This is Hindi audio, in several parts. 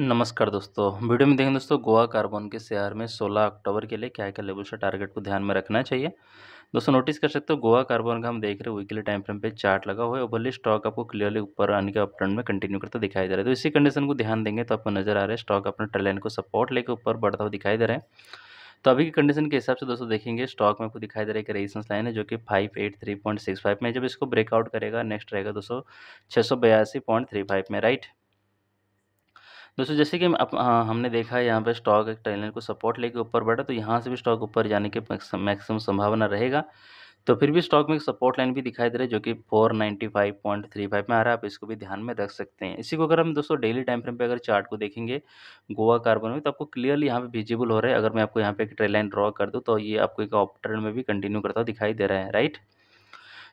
नमस्कार दोस्तों वीडियो में देखें दोस्तों गोवा कार्बन के शेयर में 16 अक्टूबर के लिए क्या क्या लेवल से टारगेट को ध्यान में रखना चाहिए दोस्तों नोटिस कर सकते हो गोवा कार्बन का हम देख रहे हैं वीकली टाइम फ्रेम पे चार्ट लगा हुआ है ओवरली स्टॉक आपको क्लियरली ऊपर आने के अपट्रेंड में कंटिन्यू करता दिखाई दे रहा है तो इसी कंडीशन को ध्यान देंगे तो आपको नजर आ रहा है स्टॉक अपने ट्रेलाइन को सपोर्ट लेकर ऊपर बढ़ता हुआ दिखाई दे रहा है तो अभी की कंडीशन के हिसाब से दोस्तों देखेंगे स्टॉक में आपको दिखाई दे रहा है एक रेजिस्टेंस लाइन है जो कि five eight three point six five में जब इसको ब्रेकआउट करेगा नेक्स्ट रहेगा दोस्तों छः सौ बयासी पॉइंट थ्री फाइव में राइट दोस्तों जैसे कि हाँ, हमने देखा है यहाँ पर स्टॉक एक ट्रेलर को सपोर्ट लेके ऊपर बढ़ा तो यहाँ से भी स्टॉक ऊपर जाने की मैक्सिमम संभावना रहेगा तो फिर भी स्टॉक में एक सपोर्ट लाइन भी दिखाई दे रहा है जो कि 495.35 में आ रहा है आप इसको भी ध्यान में रख सकते हैं इसी को अगर हम दोस्तों डेली टाइम फ्रेम पे अगर चार्ट को देखेंगे गोवा कार्बन में तो आपको क्लियरली यहाँ पे विजिबल हो रहा है अगर मैं आपको यहाँ पे एक ट्रेल लाइन ड्रॉ कर दूँ तो ये आपको एक ऑप में भी कंटिन्यू करता दिखाई दे रहा है राइट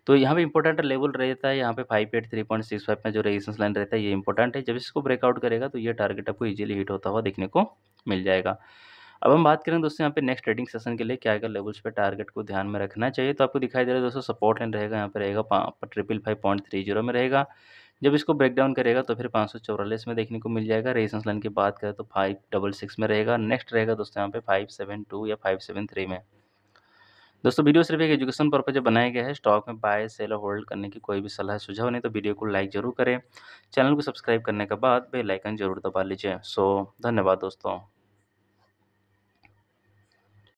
तो यहाँ पे इंपॉर्टेंट लेवल रहता है यहाँ पे five eight three point six five में जो रेजिस्टेंस लाइन रहता है ये इंपॉर्टेंट है जब इसको ब्रेकआउट करेगा तो ये टारगेट आपको इजीली हिट होता हुआ देखने को मिल जाएगा अब हम बात करें दोस्तों यहाँ पे नेक्स्ट ट्रेडिंग सेशन के लिए क्या क्या लेवल्स पे टारगेट को ध्यान में रखना चाहिए तो आपको दिखाई दे रहा है दोस्तों सपोर्ट लाइन रहेगा यहाँ पे रहेगा triple five point three zero में रहेगा जब इसको ब्रेक डाउन करेगा तो फिर पाँच सौ चौवालीस में देखने को मिल जाएगा रेजिस्टेंस लाइन की बात करें तो फाइव डबल सिक्स में रहेगा नेक्स्ट रहेगा दोस्तों यहाँ पे फाइव सेवन टू या फाइव सेवन थ्री में दोस्तों वीडियो सिर्फ एक एजुकेशन पर्पज बनाया गया है स्टॉक में बाय सेल और होल्ड करने की कोई भी सलाह सुझाव नहीं तो वीडियो को लाइक जरूर करें चैनल को सब्सक्राइब करने के बाद बेल आइकन जरूर दबा लीजिए सो धन्यवाद दोस्तों